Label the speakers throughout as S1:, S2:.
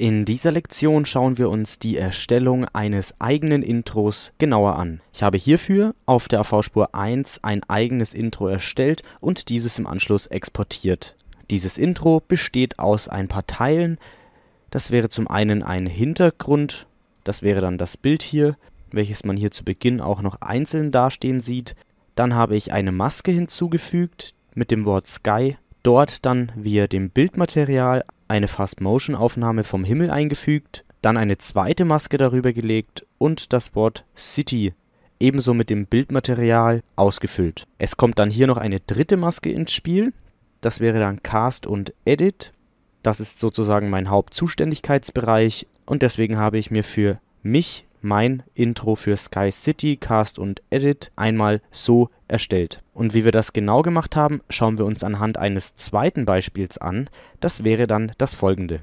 S1: In dieser Lektion schauen wir uns die Erstellung eines eigenen Intros genauer an. Ich habe hierfür auf der AV-Spur 1 ein eigenes Intro erstellt und dieses im Anschluss exportiert. Dieses Intro besteht aus ein paar Teilen. Das wäre zum einen ein Hintergrund, das wäre dann das Bild hier, welches man hier zu Beginn auch noch einzeln dastehen sieht. Dann habe ich eine Maske hinzugefügt mit dem Wort Sky, dort dann via dem Bildmaterial eine Fast-Motion-Aufnahme vom Himmel eingefügt, dann eine zweite Maske darüber gelegt und das Wort „ City “ebenso mit dem Bildmaterial ausgefüllt. Es kommt dann hier noch eine dritte Maske ins Spiel, das wäre dann Cast und Edit. Das ist sozusagen mein Hauptzuständigkeitsbereich und deswegen habe ich mir für mich mein Intro für Sky City, Cast und Edit einmal so erstellt. Und wie wir das genau gemacht haben, schauen wir uns anhand eines zweiten Beispiels an, das wäre dann das folgende.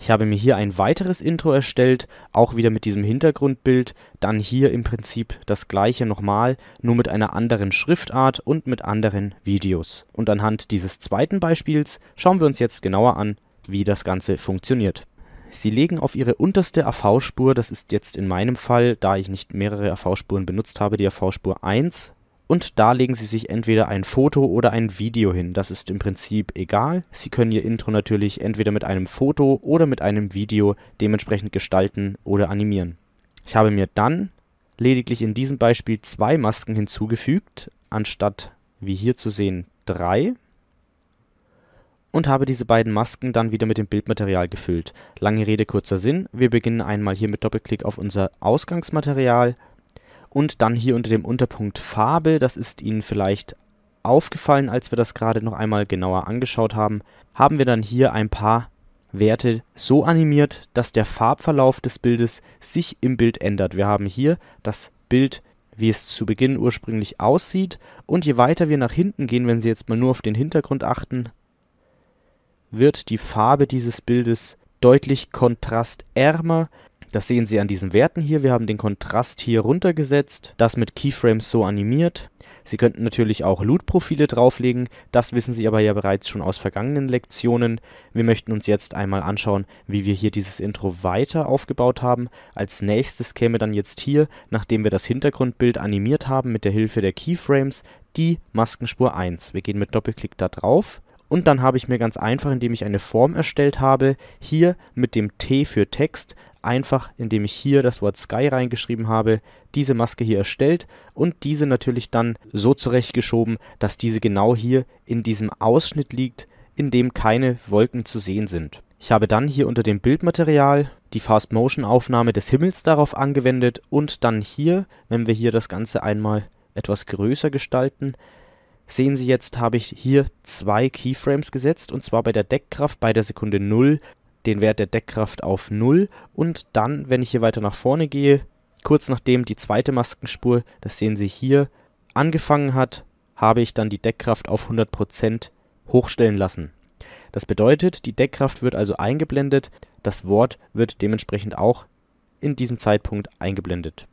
S1: Ich habe mir hier ein weiteres Intro erstellt, auch wieder mit diesem Hintergrundbild, dann hier im Prinzip das gleiche nochmal, nur mit einer anderen Schriftart und mit anderen Videos. Und anhand dieses zweiten Beispiels schauen wir uns jetzt genauer an, wie das Ganze funktioniert. Sie legen auf Ihre unterste AV-Spur, das ist jetzt in meinem Fall, da ich nicht mehrere AV-Spuren benutzt habe, die AV-Spur 1 und da legen Sie sich entweder ein Foto oder ein Video hin. Das ist im Prinzip egal. Sie können Ihr Intro natürlich entweder mit einem Foto oder mit einem Video dementsprechend gestalten oder animieren. Ich habe mir dann lediglich in diesem Beispiel zwei Masken hinzugefügt, anstatt wie hier zu sehen drei und habe diese beiden Masken dann wieder mit dem Bildmaterial gefüllt. Lange Rede, kurzer Sinn, wir beginnen einmal hier mit Doppelklick auf unser Ausgangsmaterial und dann hier unter dem Unterpunkt Farbe, das ist Ihnen vielleicht aufgefallen, als wir das gerade noch einmal genauer angeschaut haben, haben wir dann hier ein paar Werte so animiert, dass der Farbverlauf des Bildes sich im Bild ändert. Wir haben hier das Bild wie es zu Beginn ursprünglich aussieht. Und je weiter wir nach hinten gehen, wenn Sie jetzt mal nur auf den Hintergrund achten, wird die Farbe dieses Bildes deutlich kontrastärmer. Das sehen Sie an diesen Werten hier. Wir haben den Kontrast hier runtergesetzt, das mit Keyframes so animiert. Sie könnten natürlich auch Loot-Profile drauflegen, das wissen Sie aber ja bereits schon aus vergangenen Lektionen. Wir möchten uns jetzt einmal anschauen, wie wir hier dieses Intro weiter aufgebaut haben. Als nächstes käme dann jetzt hier, nachdem wir das Hintergrundbild animiert haben mit der Hilfe der Keyframes, die Maskenspur 1. Wir gehen mit Doppelklick da drauf und dann habe ich mir ganz einfach, indem ich eine Form erstellt habe, hier mit dem T für Text, einfach indem ich hier das Wort Sky reingeschrieben habe, diese Maske hier erstellt und diese natürlich dann so zurechtgeschoben, dass diese genau hier in diesem Ausschnitt liegt, in dem keine Wolken zu sehen sind. Ich habe dann hier unter dem Bildmaterial die Fast Motion Aufnahme des Himmels darauf angewendet und dann hier, wenn wir hier das Ganze einmal etwas größer gestalten, sehen Sie jetzt, habe ich hier zwei Keyframes gesetzt und zwar bei der Deckkraft bei der Sekunde 0 den Wert der Deckkraft auf 0 und dann, wenn ich hier weiter nach vorne gehe, kurz nachdem die zweite Maskenspur, das sehen Sie hier, angefangen hat, habe ich dann die Deckkraft auf 100% hochstellen lassen. Das bedeutet, die Deckkraft wird also eingeblendet, das Wort wird dementsprechend auch in diesem Zeitpunkt eingeblendet.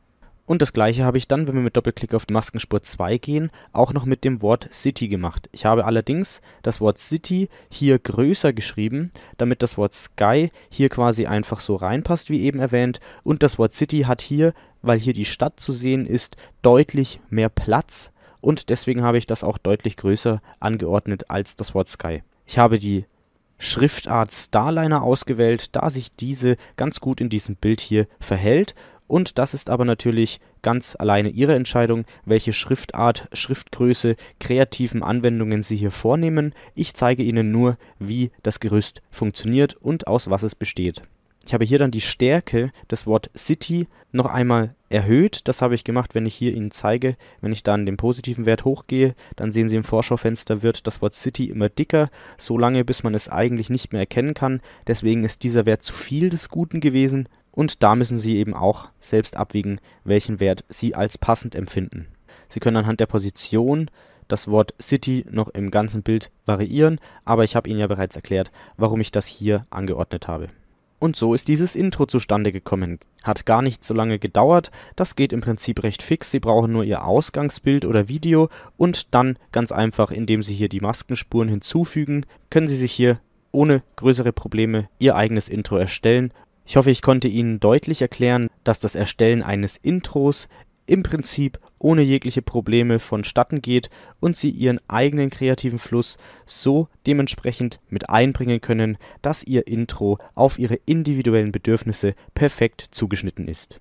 S1: Und das gleiche habe ich dann, wenn wir mit Doppelklick auf die Maskenspur 2 gehen, auch noch mit dem Wort City gemacht. Ich habe allerdings das Wort City hier größer geschrieben, damit das Wort Sky hier quasi einfach so reinpasst, wie eben erwähnt. Und das Wort City hat hier, weil hier die Stadt zu sehen ist, deutlich mehr Platz. Und deswegen habe ich das auch deutlich größer angeordnet als das Wort Sky. Ich habe die Schriftart Starliner ausgewählt, da sich diese ganz gut in diesem Bild hier verhält und das ist aber natürlich ganz alleine Ihre Entscheidung, welche Schriftart, Schriftgröße, kreativen Anwendungen Sie hier vornehmen. Ich zeige Ihnen nur, wie das Gerüst funktioniert und aus was es besteht. Ich habe hier dann die Stärke des Wort City noch einmal erhöht. Das habe ich gemacht, wenn ich hier Ihnen zeige, wenn ich dann den positiven Wert hochgehe, dann sehen Sie im Vorschaufenster wird das Wort City immer dicker, so lange bis man es eigentlich nicht mehr erkennen kann. Deswegen ist dieser Wert zu viel des Guten gewesen. Und da müssen Sie eben auch selbst abwägen, welchen Wert Sie als passend empfinden. Sie können anhand der Position das Wort City noch im ganzen Bild variieren, aber ich habe Ihnen ja bereits erklärt, warum ich das hier angeordnet habe. Und so ist dieses Intro zustande gekommen. Hat gar nicht so lange gedauert, das geht im Prinzip recht fix, Sie brauchen nur Ihr Ausgangsbild oder Video und dann ganz einfach, indem Sie hier die Maskenspuren hinzufügen, können Sie sich hier ohne größere Probleme Ihr eigenes Intro erstellen ich hoffe, ich konnte Ihnen deutlich erklären, dass das Erstellen eines Intros im Prinzip ohne jegliche Probleme vonstatten geht und Sie Ihren eigenen kreativen Fluss so dementsprechend mit einbringen können, dass Ihr Intro auf Ihre individuellen Bedürfnisse perfekt zugeschnitten ist